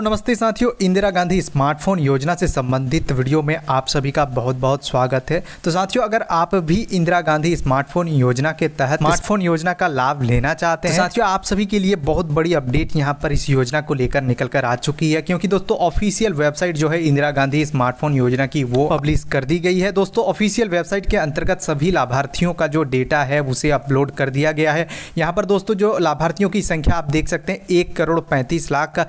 तो नमस्ते साथियों इंदिरा गांधी स्मार्टफोन योजना से संबंधित वीडियो में आप सभी का बहुत बहुत स्वागत है तो साथियों अगर आप भी इंदिरा गांधी स्मार्टफोन योजना के तहत स्मार्टफोन योजना का लाभ लेना चाहते तो हैं तो साथियों आप सभी के लिए बहुत बड़ी अपडेट यहाँ पर इस योजना को लेकर निकल कर आ चुकी है क्योंकि दोस्तों ऑफिशियल वेबसाइट जो है इंदिरा गांधी स्मार्टफोन योजना की वो पब्लिश कर दी गई है दोस्तों ऑफिशियल वेबसाइट के अंतर्गत सभी लाभार्थियों का जो डेटा है उसे अपलोड कर दिया गया है यहाँ पर दोस्तों जो लाभार्थियों की संख्या आप देख सकते हैं एक करोड़ पैंतीस लाख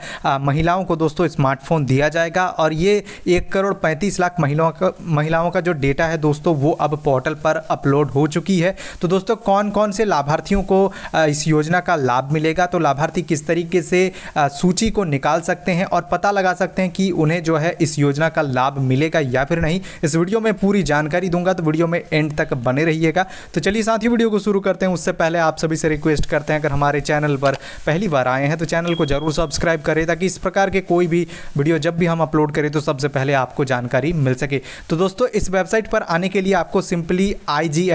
महिलाओं महिलाओं को दोस्तों स्मार्टफोन दिया जाएगा और ये एक करोड़ पैंतीस लाख महिलाओं का महिलाओं का जो डेटा है दोस्तों वो अब पोर्टल पर अपलोड हो चुकी है तो दोस्तों कौन कौन से लाभार्थियों को इस योजना का लाभ मिलेगा तो लाभार्थी किस तरीके से सूची को निकाल सकते हैं और पता लगा सकते हैं कि उन्हें जो है इस योजना का लाभ मिलेगा या फिर नहीं इस वीडियो में पूरी जानकारी दूंगा तो वीडियो में एंड तक बने रहिएगा तो चलिए ही वीडियो को शुरू करते हैं उससे पहले आप सभी से रिक्वेस्ट करते हैं अगर हमारे चैनल पर पहली बार आए हैं तो चैनल को जरूर सब्सक्राइब करें ताकि इस प्रकार करके कोई भी वीडियो जब भी हम अपलोड करें तो सबसे पहले आपको जानकारी मिल सके तो दोस्तों इस वेबसाइट पर आने के लिए आपको सिंपली आई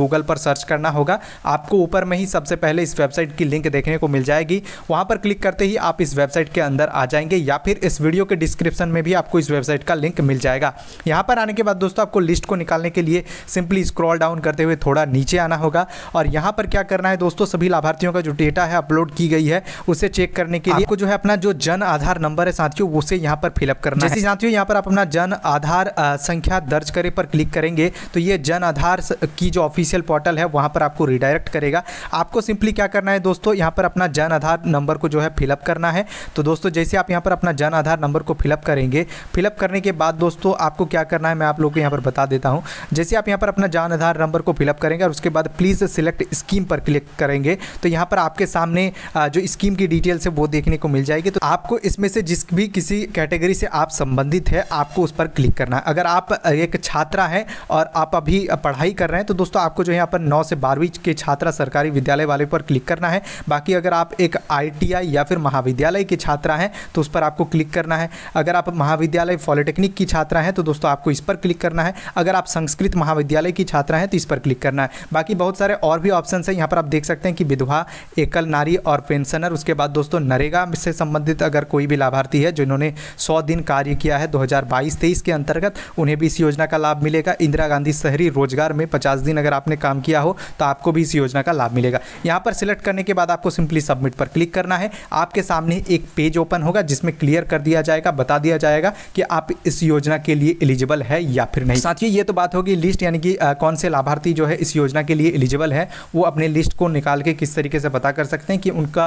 गूगल पर सर्च करना होगा आपको ऊपर में ही सबसे पहले इस वेबसाइट की लिंक देखने को मिल जाएगी वहाँ पर क्लिक करते ही आप इस वेबसाइट के अंदर आ जाएंगे या फिर इस वीडियो के डिस्क्रिप्शन में भी आपको इस वेबसाइट का लिंक मिल जाएगा यहाँ पर आने के बाद दोस्तों आपको लिस्ट को निकालने के लिए सिंपली स्क्रॉल डाउन करते हुए थोड़ा नीचे आना होगा और यहाँ पर क्या करना है दोस्तों सभी लाभार्थियों का जो डेटा है अपलोड की गई है उसे चेक करने के लिए आपको जो है अपना जो जन आधार आधार नंबर है साथियों उसे यहाँ पर फिलअप करना जैसे साथियों यहाँ पर आप अपना जन आधार संख्या दर्ज करे पर क्लिक करेंगे तो ये जन आधार की जो ऑफिशियल पोर्टल है वहाँ पर आपको रिडायरेक्ट करेगा आपको सिंपली क्या करना है दोस्तों यहाँ पर अपना जन आधार नंबर को जो है फिलअप करना है तो दोस्तों जैसे आप यहाँ पर अपना जन आधार नंबर को फिलअप करेंगे फिलअप करने के बाद दोस्तों आपको क्या करना है मैं आप लोग को यहाँ पर बता देता हूँ जैसे आप यहाँ पर अपना जन आधार नंबर को फिलअप करेंगे और उसके बाद प्लीज़ सिलेक्ट स्कीम पर क्लिक करेंगे तो यहाँ पर आपके सामने जो स्कीम की डिटेल्स है वो देखने को मिल जाएगी तो आपको इसमें इसमें से जिस भी किसी कैटेगरी से आप संबंधित है आपको उस पर क्लिक करना है अगर आप एक छात्रा हैं और आप अभी पढ़ाई कर रहे हैं तो दोस्तों आपको जो है यहाँ पर नौ से बारहवीं के छात्रा सरकारी विद्यालय वाले पर क्लिक करना है बाकी अगर आप एक आई या फिर महाविद्यालय की छात्रा हैं तो उस पर आपको क्लिक करना है अगर आप महाविद्यालय पॉलिटेक्निक की छात्रा हैं तो दोस्तों आपको इस पर क्लिक करना है अगर आप संस्कृत महाविद्यालय की छात्रा हैं तो इस पर क्लिक करना है बाकी बहुत सारे और भी ऑप्शन हैं यहाँ पर आप देख सकते हैं कि विधवा एकल नारी और पेंशनर उसके बाद दोस्तों नरेगा से संबंधित अगर कोई भी लाभार्थी है जिन्होंने सौ दिन कार्य किया है 2022-23 के अंतर्गत उन्हें भी इस योजना का लाभ मिलेगा इंदिरा गांधी शहरी रोजगार में पचास दिन अगर आपने काम किया हो तो आपको भी इस योजना का लाभ मिलेगा यहाँ पर सिलेक्ट करने के बाद आपको सिंपली सबमिट पर क्लिक करना है आपके सामने एक पेज ओपन होगा जिसमें क्लियर कर दिया जाएगा बता दिया जाएगा कि आप इस योजना के लिए एलिजिबल है या फिर नहीं साथियों ये तो बात होगी लिस्ट यानी कि कौन से लाभार्थी जो है इस योजना के लिए एलिजिबल है वो अपने लिस्ट को निकाल के किस तरीके से बता कर सकते हैं कि उनका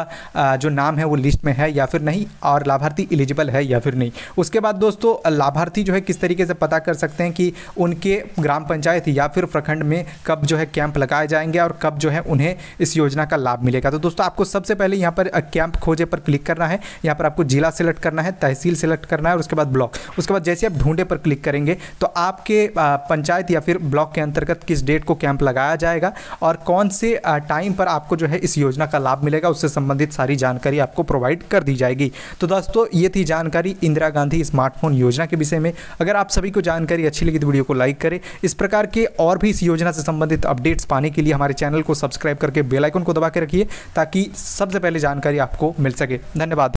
जो नाम है वो लिस्ट में है या फिर नहीं और लाभार्थी एलिजिबल है या फिर नहीं उसके बाद दोस्तों लाभार्थी जो है किस तरीके से पता कर सकते हैं कि उनके ग्राम पंचायत या फिर प्रखंड में कब जो है कैंप लगाए जाएंगे और कब जो है उन्हें इस योजना का लाभ मिलेगा तो दोस्तों आपको सबसे पहले यहाँ पर कैंप खोजे पर क्लिक करना है यहाँ पर आपको जिला सेलेक्ट करना है तहसील सेलेक्ट करना है और उसके बाद ब्लॉक उसके बाद जैसे आप ढूंढे पर क्लिक करेंगे तो आपके पंचायत या फिर ब्लॉक के अंतर्गत किस डेट को कैंप लगाया जाएगा और कौन से टाइम पर आपको जो है इस योजना का लाभ मिलेगा उससे संबंधित सारी जानकारी आपको प्रोवाइड कर दी जाएगी तो दोस्तों ये थी जानकारी इंदिरा गांधी स्मार्टफोन योजना के विषय में अगर आप सभी को जानकारी अच्छी लगी तो वीडियो को लाइक करें इस प्रकार के और भी इस योजना से संबंधित अपडेट्स पाने के लिए हमारे चैनल को सब्सक्राइब करके बेलाइकन को दबा के रखिए ताकि सबसे पहले जानकारी आपको मिल सके धन्यवाद